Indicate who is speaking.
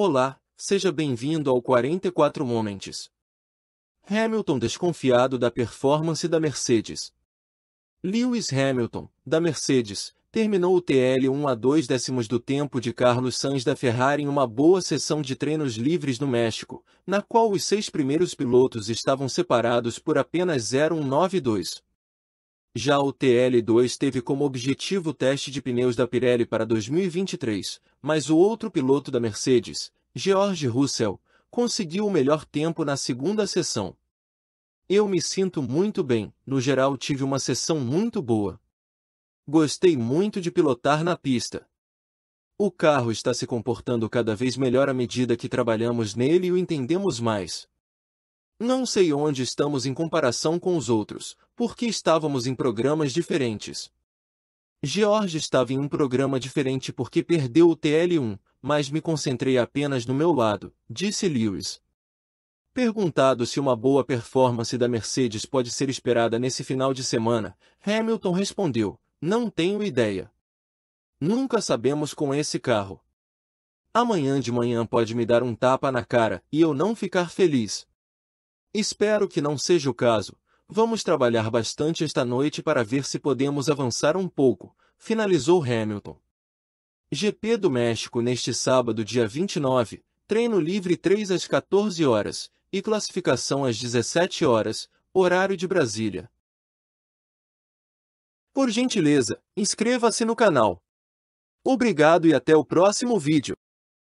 Speaker 1: Olá, seja bem-vindo ao 44 Moments. Hamilton desconfiado da performance da Mercedes. Lewis Hamilton, da Mercedes, terminou o TL1 a dois décimos do tempo de Carlos Sainz da Ferrari em uma boa sessão de treinos livres no México, na qual os seis primeiros pilotos estavam separados por apenas 0,192. Já o TL2 teve como objetivo o teste de pneus da Pirelli para 2023, mas o outro piloto da Mercedes, George Russell, conseguiu o melhor tempo na segunda sessão. Eu me sinto muito bem, no geral tive uma sessão muito boa. Gostei muito de pilotar na pista. O carro está se comportando cada vez melhor à medida que trabalhamos nele e o entendemos mais, não sei onde estamos em comparação com os outros, porque estávamos em programas diferentes. George estava em um programa diferente porque perdeu o TL1, mas me concentrei apenas no meu lado, disse Lewis. Perguntado se uma boa performance da Mercedes pode ser esperada nesse final de semana, Hamilton respondeu: Não tenho ideia. Nunca sabemos com esse carro. Amanhã de manhã pode me dar um tapa na cara e eu não ficar feliz, Espero que não seja o caso. Vamos trabalhar bastante esta noite para ver se podemos avançar um pouco, finalizou Hamilton. GP do México neste sábado, dia 29, treino livre 3 às 14 horas e classificação às 17 horas, horário de Brasília. Por gentileza, inscreva-se no canal. Obrigado e até o próximo vídeo.